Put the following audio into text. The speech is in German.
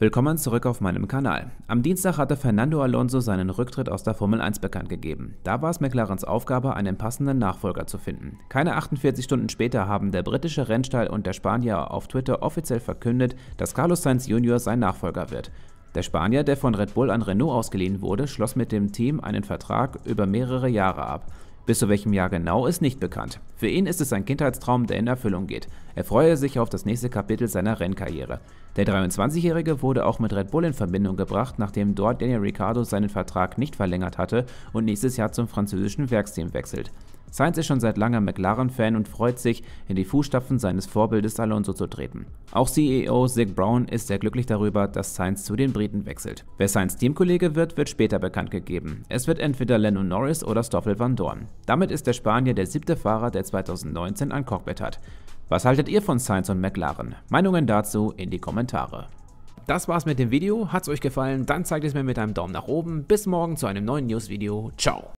Willkommen zurück auf meinem Kanal. Am Dienstag hatte Fernando Alonso seinen Rücktritt aus der Formel 1 bekannt gegeben. Da war es McLarens Aufgabe, einen passenden Nachfolger zu finden. Keine 48 Stunden später haben der britische Rennstall und der Spanier auf Twitter offiziell verkündet, dass Carlos Sainz Jr. sein Nachfolger wird. Der Spanier, der von Red Bull an Renault ausgeliehen wurde, schloss mit dem Team einen Vertrag über mehrere Jahre ab. Bis zu welchem Jahr genau ist nicht bekannt. Für ihn ist es ein Kindheitstraum, der in Erfüllung geht. Er freue sich auf das nächste Kapitel seiner Rennkarriere. Der 23-Jährige wurde auch mit Red Bull in Verbindung gebracht, nachdem dort Daniel Ricciardo seinen Vertrag nicht verlängert hatte und nächstes Jahr zum französischen Werksteam wechselt. Sainz ist schon seit langem McLaren-Fan und freut sich, in die Fußstapfen seines Vorbildes Alonso zu treten. Auch CEO Zig Brown ist sehr glücklich darüber, dass Sainz zu den Briten wechselt. Wer Sainz Teamkollege wird, wird später bekannt gegeben. Es wird entweder Lennon Norris oder Stoffel van Dorn. Damit ist der Spanier der siebte Fahrer, der 2019 ein Cockpit hat. Was haltet ihr von Sainz und McLaren? Meinungen dazu in die Kommentare. Das war's mit dem Video. Hat's euch gefallen? Dann zeigt es mir mit einem Daumen nach oben. Bis morgen zu einem neuen News-Video. Ciao!